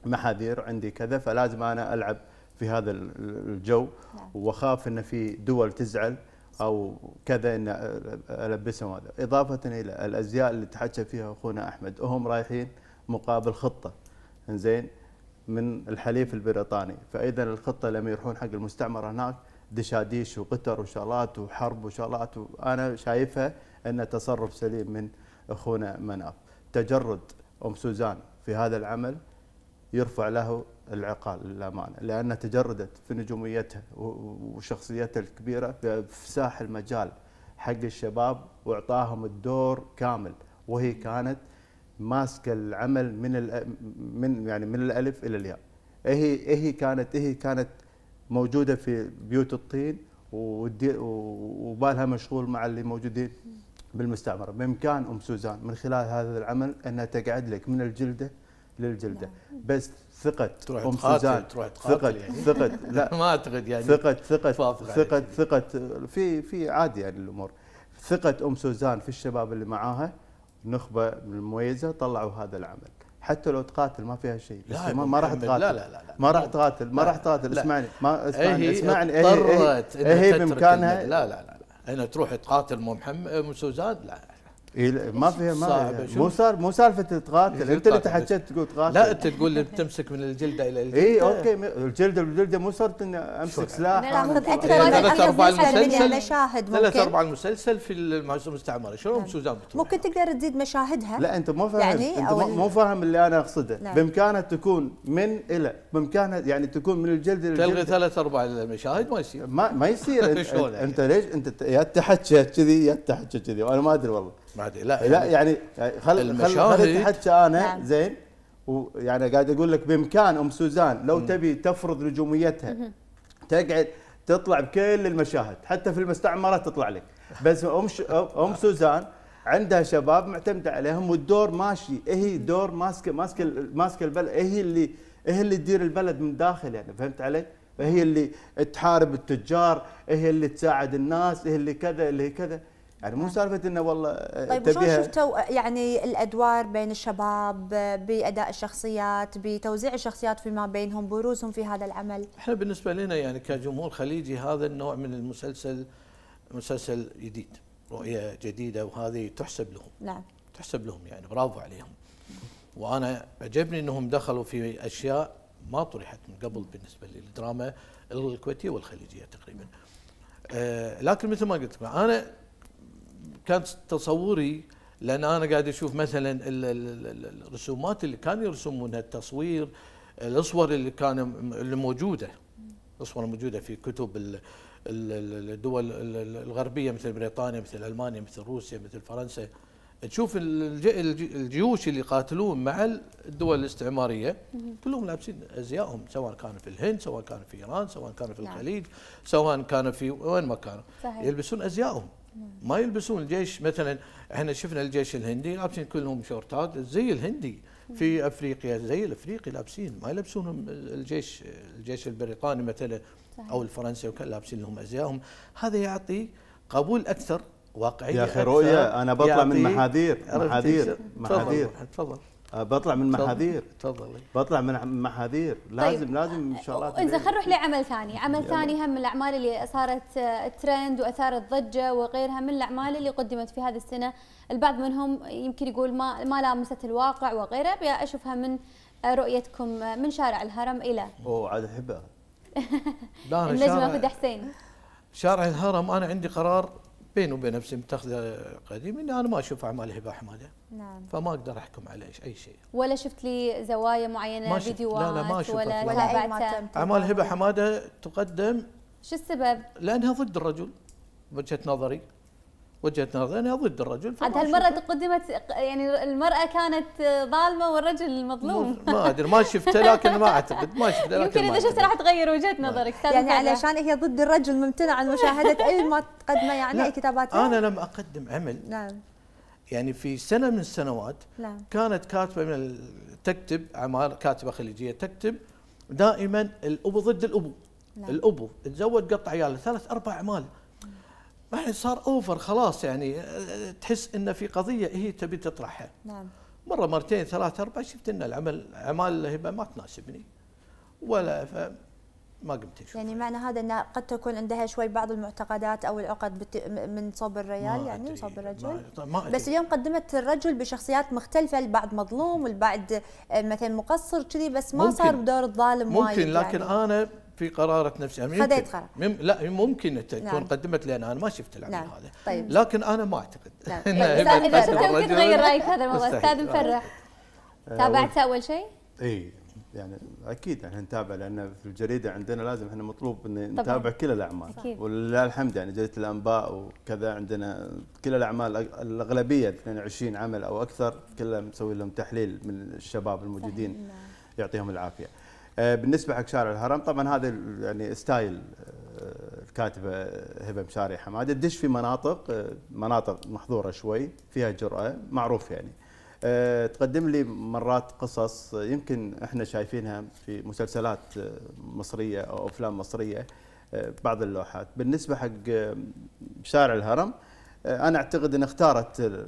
محاذير عندي كذا فلازم انا العب في هذا الجو نعم. واخاف ان في دول تزعل او كذا ان البسهم هذا اضافه الى الازياء اللي تحكى فيها اخونا احمد وهم رايحين مقابل خطه زين من الحليف البريطاني فاذا الخطه لما يروحون حق المستعمره هناك دشاديش وقتر وشالات وحرب وشالات وانا شايفها ان تصرف سليم من اخونا مناف تجرد ام سوزان في هذا العمل يرفع له العقال للامانه لانها تجردت في نجوميتها وشخصيتها الكبيره في ساح المجال حق الشباب واعطاهم الدور كامل وهي كانت ماسكه العمل من من يعني من الالف الى الياء هي هي كانت هي كانت موجوده في بيوت الطين وبالها مشغول مع اللي موجودين بالمستعمره بامكان ام سوزان من خلال هذا العمل انها تقعد لك من الجلده للجلده نعم. بس ثقه تروح ام سوزان تروح ثقه يعني. ثقه لا ما اعتقد يعني ثقه ثقه ثقه ثقه في في عادي يعني الامور ثقه ام سوزان في الشباب اللي معاها نخبه مميزه طلعوا هذا العمل حتى لو تقاتل ما فيها شيء لا ما, ما راح تقاتل لا لا لا, لا ما راح تقاتل ما راح تقاتل اسمعني ما اسمعني اسمعني هي اضطرت هي بامكانها لا لا لا انا تروح تقاتل ام محمد سوزان لا إيه، ما فيها ما مو صار مو سالفه تقاتل إيه، انت اللي تحكيت تقول تقاتل لا انت تقول تمسك من الجلده الى الجلده اي اوكي الجلده بالجلده مو صرت اني امسك سلاح إيه، ثلاث ارباع المسلسل مشاهد ممكن ثلاث ارباع المسلسل في المستعمره شلون نعم. سوزان ممكن تقدر تزيد مشاهدها لا انت مو فاهم يعني انت مو فاهم اللي انا اقصده نعم. بامكانها تكون من الى بامكانها يعني تكون من الى الجلده تلغي ثلاث ارباع المشاهد ما يصير ما, يصير يعني؟ انت ليش انت يا تحكي كذي يا تحكي كذي وانا ما ادري والله بعد لا لا يعني, يعني, يعني خل خل حتى انا نعم. زين ويعني قاعد اقول لك بامكان ام سوزان لو م. تبي تفرض نجوميتها تقعد تطلع بكل المشاهد حتى في المستعمره تطلع لك بس ام ام سوزان عندها شباب معتمده عليهم والدور ماشي هي دور ماسكه ماسكه ماسكه البلد هي اللي هي اللي تدير البلد من داخل يعني فهمت علي؟ هي اللي تحارب التجار هي اللي تساعد الناس هي اللي كذا اللي كذا يعني مو سالفه انه والله آه، طيب شلون شفتوا يعني الادوار بين الشباب باداء الشخصيات بتوزيع الشخصيات فيما بينهم بروزهم في هذا العمل؟ احنا بالنسبه لنا يعني كجمهور خليجي هذا النوع من المسلسل مسلسل جديد رؤيه جديده وهذه تحسب لهم نعم تحسب لهم يعني برافو عليهم وانا عجبني انهم دخلوا في اشياء ما طرحت من قبل بالنسبه للدراما الكويتيه والخليجيه تقريبا آه لكن مثل ما قلت لك انا كان تصوري لان انا قاعد اشوف مثلا الرسومات اللي كانوا يرسمونها التصوير الصور اللي كان اللي موجوده الصور الموجوده في كتب الدول الغربيه مثل بريطانيا مثل المانيا مثل روسيا مثل فرنسا تشوف الجيوش اللي يقاتلون مع الدول الاستعماريه كلهم لابسين ازيائهم سواء كانوا في الهند سواء كانوا في ايران سواء كانوا في نعم. الخليج سواء كانوا في وين ما كانوا يلبسون ازيائهم ما يلبسون الجيش مثلا احنا شفنا الجيش الهندي لابسين كلهم شورتات زي الهندي في افريقيا زي الافريقي لابسين ما يلبسونهم الجيش الجيش البريطاني مثلا او الفرنسي وكان لابسين لهم ازياءهم هذا يعطي قبول اكثر واقعيه يا اخي رؤيه انا بطلع من محاذير محاذير محاذير تفضل آه، بطلع من محاذير تفضلي بطلع من محاذير طيب. لازم طيب. لازم ان شاء الله آه، انزين خلينا نروح لعمل ثاني، عمل ثاني هم من الاعمال اللي صارت ترند آه، واثارت ضجه وغيرها من الاعمال اللي قدمت في هذه السنه، البعض منهم يمكن يقول ما ما لامست الواقع وغيره، ابي اشوفها من رؤيتكم من شارع الهرم الى اوه عاد احبها النجم اخذ حسين شارع الهرم انا عندي قرار بيني وبين نفسي متخذ قديم اني انا ما اشوف اعمال هبه حماده نعم فما اقدر احكم على اي شيء ولا شفت لي زوايا معينه فيديوهات لا لا ما شفت ولا, ولا, ولا اعمال هبه حماده تقدم شو السبب؟ لانها ضد الرجل وجهه نظري وجهه نظري انا ضد الرجل عاد هالمره تقدمت يعني المراه كانت ظالمه والرجل المظلوم ما ادري ما شفته لكن ما اعتقد ما شفته لكن يمكن اذا شفته راح تغير وجهه نظرك يعني علشان هي ضد الرجل ممتنعه عن مشاهده اي ما تقدمه يعني اي كتابات انا لم اقدم عمل نعم يعني في سنه من السنوات نعم. كانت كاتبه من تكتب عمار كاتبه خليجيه تكتب دائما الابو ضد الابو نعم. الابو تزوج قطع عياله ثلاث اربع اعمال يعني صار اوفر خلاص يعني أه، أه، تحس ان في قضيه هي تبي تطرحها نعم مره مرتين ثلاث اربع شفت ان العمل اعمال الهبه ما تناسبني ولا ما قمت أشوف يعني معنى هذا انه قد تكون عندها شوي بعض المعتقدات أو العقد بت... من صوب الريال يعني صوب الرجل ما... طيب، ما بس اليوم قدمت الرجل بشخصيات مختلفة البعض مظلوم والبعض آه، مثلا مقصر كذي بس ما ممكن. صار بدور الظالم ممكن وايد لكن يعني. أنا في قرارة نفسي يعني خذيت قرار مم لا ممكن تكون نعم. قدمت لان انا ما شفت العمل نعم. هذا طيب. لكن انا ما اعتقد نعم. اذا انت ممكن تغير رايك هذا الموضوع استاذ مفرح آه، تابعته اول شيء؟ اي يعني اكيد احنا يعني نتابع لان في الجريده عندنا لازم احنا مطلوب ان نتابع كل الاعمال أكيد. ولله الحمد يعني جريده الانباء وكذا عندنا كل الاعمال الاغلبيه 22 عمل او اكثر كلها مسوي لهم تحليل من الشباب الموجودين نعم. يعطيهم العافيه. آه، بالنسبه حق شارع الهرم طبعا هذا يعني ستايل آه، الكاتبه هبه مشاري حماده تدش في مناطق آه، مناطق محظوره شوي فيها جراه معروف يعني آه، تقدم لي مرات قصص يمكن احنا شايفينها في مسلسلات آه، مصريه او افلام مصريه آه، بعض اللوحات بالنسبه حق شارع الهرم انا اعتقد ان اختارت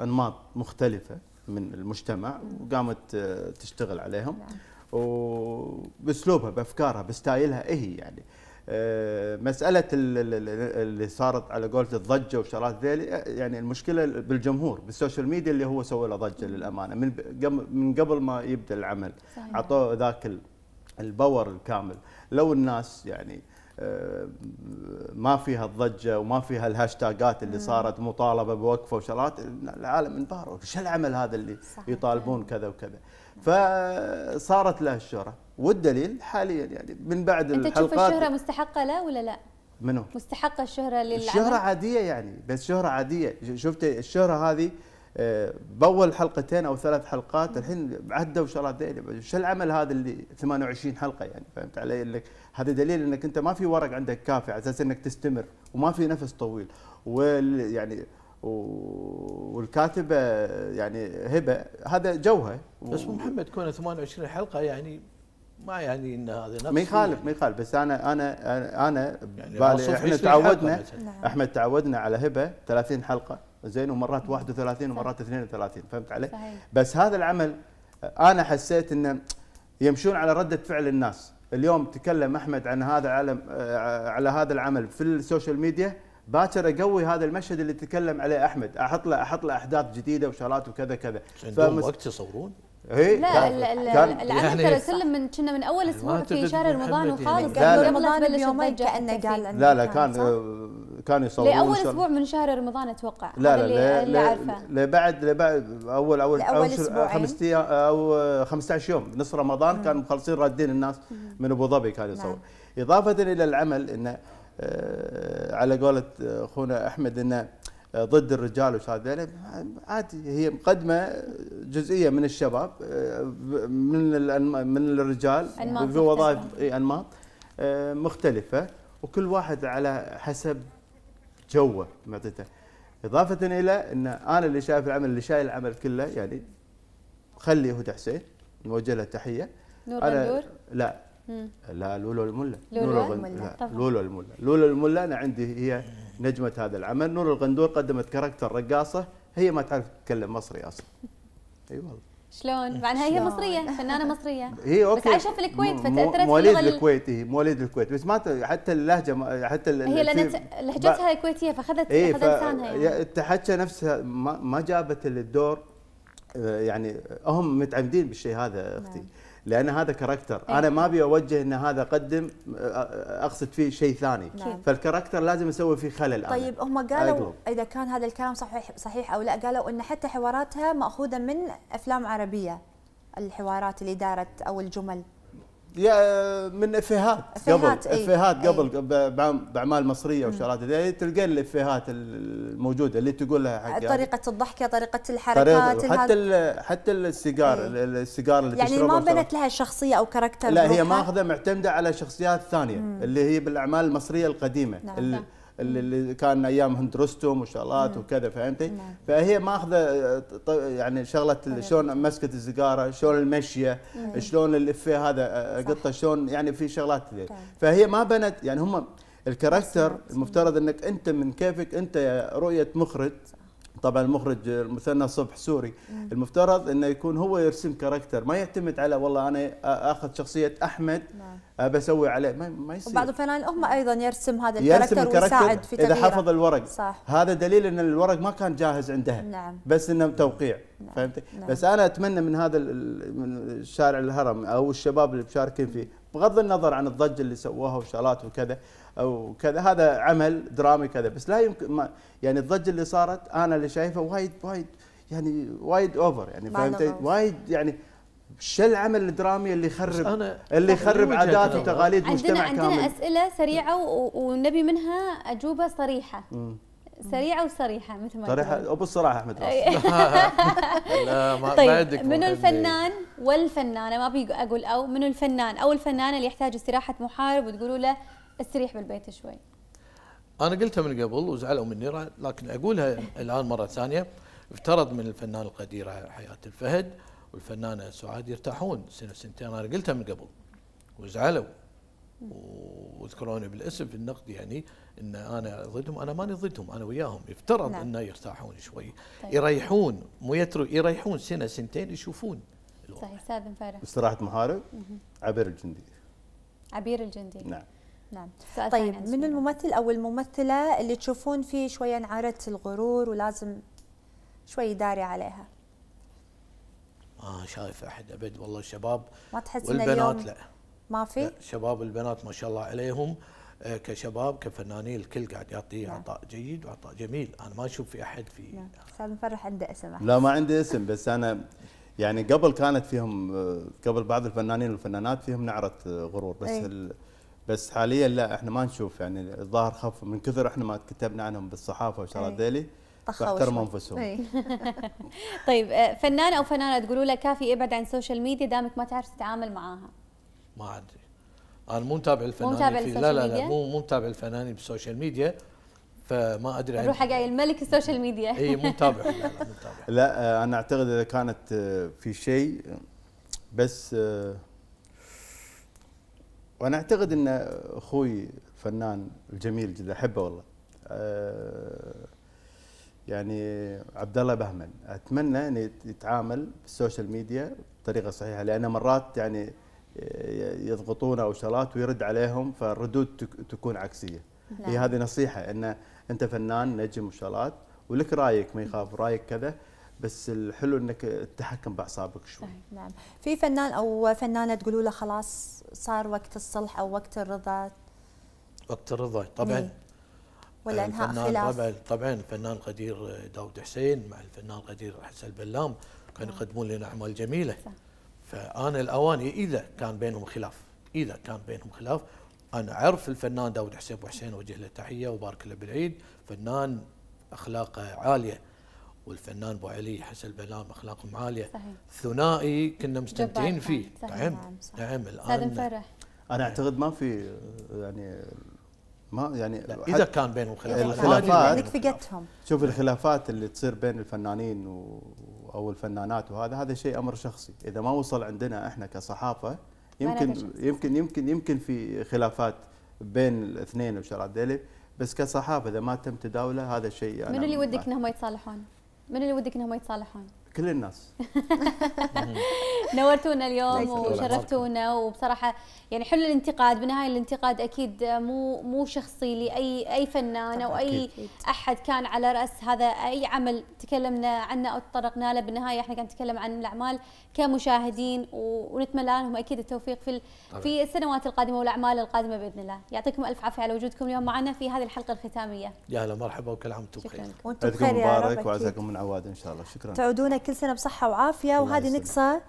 انماط مختلفه من المجتمع وقامت تشتغل عليهم نعم. وباسلوبها بافكارها بستايلها ايه يعني آه، مساله اللي صارت على قولة الضجه وشغلات ذيلي يعني المشكله بالجمهور بالسوشيال ميديا اللي هو سوى له ضجه للامانه من من قبل ما يبدا العمل اعطوه ذاك الباور الكامل لو الناس يعني آه، ما فيها الضجه وما فيها الهاشتاجات اللي صارت مطالبه بوقفه وشغلات العالم انبهروا ايش العمل هذا اللي يطالبون كذا وكذا فصارت له الشهره والدليل حاليا يعني من بعد انت الحلقات تشوف الشهره مستحقه لا ولا لا؟ منو؟ مستحقه الشهره للعمل الشهره عاديه يعني بس شهره عاديه شفت الشهره هذه آه، باول حلقتين او ثلاث حلقات الحين عدوا شغلات شو العمل هذا اللي 28 حلقه يعني فهمت علي؟ لك هذا دليل انك انت ما في ورق عندك كافي على اساس انك تستمر وما في نفس طويل وال يعني والكاتبه يعني هبه هذا جوها بس محمد كونه 28 حلقه يعني ما يعني ان هذا نفس ما يخالف ما يخالف بس انا انا انا يعني بالي احنا تعودنا نعم. احمد تعودنا على هبه 30 حلقه زين ومرات 31 ومرات 32 فهمت علي؟ صحيح. بس هذا العمل انا حسيت انه يمشون على رده فعل الناس اليوم تكلم احمد عن هذا العلم آه، على هذا العمل في السوشيال ميديا باكر اقوي هذا المشهد اللي تكلم عليه احمد احط له احط له احداث جديده وشغلات وكذا كذا عندهم فمس... وقت يصورون اي لا العمل يعني ترى سلم من كنا من اول اسبوع في شهر رمضان يعني وخالص قبل رمضان بيومين كانه قال لا لا كان كان آه، يصورون لاول اسبوع من شهر رمضان اتوقع لا لا اللي, اللي عارفه لبعد لبعد اول اول اول خمس او 15 يوم نص رمضان كان مخلصين رادين الناس من ابو ظبي كان نعم. يصور اضافه الى العمل انه آه، على قولة آه، اخونا احمد انه ضد الرجال وش زينب يعني عادي هي مقدمه جزئيه من الشباب من من الرجال في وظائف إيه، انماط آه، مختلفه وكل واحد على حسب جوه معطيته اضافه الى ان انا اللي شايف العمل اللي شايل العمل كله يعني خلي هدى حسين نوجه له تحيه نور أنا النور لا لا لولو الملا لولو الملا لولو الملا لولو الملا انا عندي هي نجمه هذا العمل نور الغندور قدمت كاركتر رقاصه هي ما تعرف تتكلم مصري اصلا اي أيوة. والله شلون؟ مع انها هي مصريه، فنانه مصريه. هي اوكي بس عايشه في الكويت فتاثرت مواليد الكويت هي مواليد الكويت بس ما حتى اللهجه ما حتى هي لان لهجتها كويتيه فاخذت إيه، أخذت ف... لسانها يعني تحكى نفسها ما, ما جابت الدور آه، يعني هم متعمدين بالشيء هذا اختي. نعم. لان هذا كاركتر إيه. انا ما ابي اوجه ان هذا قدم اقصد فيه شيء ثاني نعم. نعم. فالكاركتر لازم اسوي فيه خلل طيب هم قالوا اذا كان هذا الكلام صحيح صحيح او لا قالوا ان حتى حواراتها ماخوذه من افلام عربيه الحوارات اللي دارت او الجمل يا من افيهات قبل افيهات قبل باعمال مصريه وشغلات تلقى الافيهات الموجوده اللي تقولها حق طريقه الضحكه طريقه الحركات طريقة حتى حتى السيجار السيجار اللي يعني ما بنت لها شخصيه او كاركتر لا هي ماخذه معتمده على شخصيات ثانيه اللي هي بالاعمال المصريه القديمه نعم. نعم. اللي كان ايام هند رستم وشغلات نعم. وكذا فهمتي؟ نعم. فهي ماخذه يعني شغله طيب. شلون مسكه السيجاره، شلون المشيه، نعم. شلون الافيه هذا قطه شلون يعني في شغلات دي. طيب. فهي ما بنت يعني هم الكاركتر المفترض انك انت من كيفك انت رؤيه مخرج صح. طبعا المخرج المثنى صبح سوري مم. المفترض انه يكون هو يرسم كاركتر ما يعتمد على والله انا اخذ شخصيه احمد نعم. آه، بسوي عليه ما, ما يصير وبعض الفنانين هم ايضا يرسم هذا الكاركتر يرسم ويساعد في تغييره اذا حفظ الورق صح. هذا دليل ان الورق ما كان جاهز عندها نعم. بس انه توقيع نعم. فهمت نعم. بس انا اتمنى من هذا من شارع الهرم او الشباب اللي مشاركين فيه بغض النظر عن الضجه اللي سووها وشالات وكذا وكذا هذا عمل درامي كذا بس لا يمكن ما يعني الضجه اللي صارت انا اللي شايفها وايد وايد يعني وايد اوفر يعني فهمت وايد يعني شو العمل الدرامي اللي يخرب اللي يخرب عادات وتقاليد مجتمع عندنا كامل عندنا اسئله سريعه ونبي منها اجوبه صريحه م. سريعه وصريحه مثل ما صريحه وبالصراحه احمد راس لا ما طيب منو الفنان والفنانه ما ابي اقول او منو الفنان او الفنانه اللي يحتاج استراحه محارب وتقولوا له استريح بالبيت شوي انا قلتها من قبل وزعلوا مني لكن اقولها الان مره ثانيه افترض من الفنان القدير حياه الفهد والفنانه سعاد يرتاحون سنه سنتين انا قلتها من قبل وزعلوا وذكروني بالاسم في النقد يعني ان انا ضدهم انا ماني ضدهم انا وياهم يفترض نعم. انه يرتاحون شوي طيب. يريحون مو يترو يريحون سنه سنتين يشوفون صحيح استاذ مفارق استراحه محارب عبير الجندي عبير الجندي نعم نعم طيب من الممثل او الممثله اللي تشوفون فيه شويه انعرت الغرور ولازم شوي يداري عليها ما شايف احد ابد والله الشباب ما تحس والبنات اليوم لا ما في شباب البنات ما شاء الله عليهم آه، كشباب كفنانين الكل قاعد يعطي نعم. عطاء جيد وعطاء جميل انا ما اشوف في احد في استاذ نعم. مفرح عنده اسم لا ما عندي اسم بس انا يعني قبل كانت فيهم آه، قبل بعض الفنانين والفنانات فيهم نعره آه، غرور بس أي. ال... بس حاليا لا احنا ما نشوف يعني الظاهر خف من كثر احنا ما كتبنا عنهم بالصحافه وشغلات ذيلي إيه. فاحترموا انفسهم إيه. طيب فنان او فنانه تقولوا له كافي ابعد عن السوشيال ميديا دامك ما تعرف تتعامل معاها ما ادري انا مو متابع الفنانين مو متابع في... لا لا لا مو مو متابع الفنانين بالسوشيال ميديا فما ادري عن... روح حق الملك السوشيال ميديا اي مو متابع لا, لا, لا آه، انا اعتقد اذا كانت آه، في شيء آه، بس وانا اعتقد ان اخوي الفنان الجميل جدا احبه والله يعني عبد الله بهمن اتمنى انه يتعامل في السوشيال ميديا بطريقه صحيحه لان مرات يعني يضغطونه او شغلات ويرد عليهم فالردود تكون عكسيه نعم. هي هذه نصيحه ان انت فنان نجم وشغلات ولك رايك ما يخاف رايك كذا بس الحلو انك تتحكم باعصابك شوي نعم في فنان او فنانه تقولوا له خلاص صار وقت الصلح او وقت الرضا وقت الرضا طبعا نعم. ولا آه، انهاء خلاف طبعا طبعا الفنان القدير داود حسين مع الفنان القدير حسن البلام كانوا نعم. يقدمون لنا اعمال جميله صح. فانا الاواني اذا كان بينهم خلاف اذا كان بينهم خلاف انا اعرف الفنان داود حسين ابو حسين اوجه له تحيه وبارك له بالعيد فنان اخلاقه عاليه والفنان ابو علي حسن البلام اخلاقهم عاليه صحيح. ثنائي كنا مستمتعين نعم، فيه نعم نعم, نعم، الان فرح. انا اعتقد ما في يعني ما يعني اذا كان بينهم خلافات الخلافات شوف الخلافات اللي تصير بين الفنانين و او الفنانات وهذا هذا شيء امر شخصي اذا ما وصل عندنا احنا كصحافه يمكن يمكن يمكن يمكن في خلافات بين الاثنين وشراد ديلي بس كصحافه اذا ما تم تداوله هذا شيء من اللي ودك انهم يتصالحون؟ من اللي ودك انهم يتصالحون؟ كل الناس نورتونا اليوم وشرفتونا وبصراحه يعني حلو الانتقاد بالنهايه الانتقاد اكيد مو مو شخصي لاي اي فنان او اي احد كان على راس هذا اي عمل تكلمنا عنه او تطرقنا له بالنهايه احنا قاعد نتكلم عن الاعمال كمشاهدين ونتمنى لهم اكيد التوفيق في في السنوات القادمه والاعمال القادمه باذن الله يعطيكم الف عافيه على وجودكم اليوم معنا في هذه الحلقه الختاميه يا هلا مرحبا وكل عام وانتم بخير وانتم بخير يا رب مبارك وعساكم من عواد ان شاء الله شكرا تعودون كل سنه بصحه وعافيه وهذه نقصه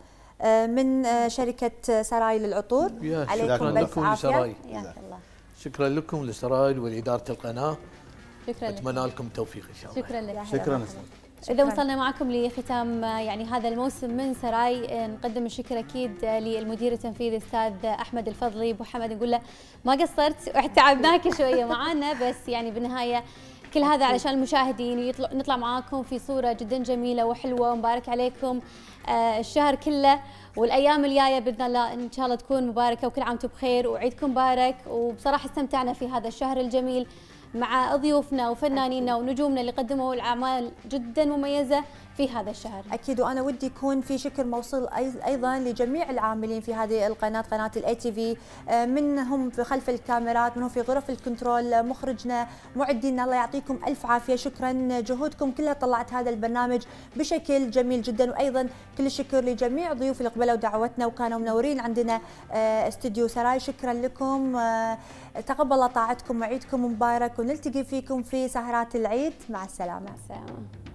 آه، من آه، شركه سراي للعطور عليكم بالف عافيه الله شكرا لكم لسراي ولاداره القناه شكرا اتمنى لكم التوفيق ان شاء الله شكرا لك شكرا إذا وصلنا معكم لختام آه، يعني هذا الموسم من سراي نقدم الشكر أكيد للمدير التنفيذي الأستاذ أحمد الفضلي أبو حمد نقول له ما قصرت تعبناك شوية معانا بس يعني بالنهاية كل هذا علشان المشاهدين يطلع نطلع معاكم في صوره جدا جميله وحلوه ومبارك عليكم آه، الشهر كله والايام الجايه باذن الله ان شاء الله تكون مباركه وكل عام وانتم بخير وعيدكم مبارك وبصراحه استمتعنا في هذا الشهر الجميل مع ضيوفنا وفنانينا ونجومنا اللي قدموا الاعمال جدا مميزه في هذا الشهر اكيد وانا ودي يكون في شكر موصول ايضا لجميع العاملين في هذه القناه قناه الاي آه، تي في منهم في خلف الكاميرات منهم في غرف الكنترول آه، مخرجنا معدينا الله يعطيكم الف عافيه شكرا جهودكم كلها طلعت هذا البرنامج بشكل جميل جدا وايضا كل الشكر لجميع ضيوف اللي قبلوا دعوتنا وكانوا منورين عندنا آه، استديو سراي شكرا لكم تقبل طاعتكم وعيدكم مبارك ونلتقي فيكم في سهرات العيد مع السلامه مع السلامه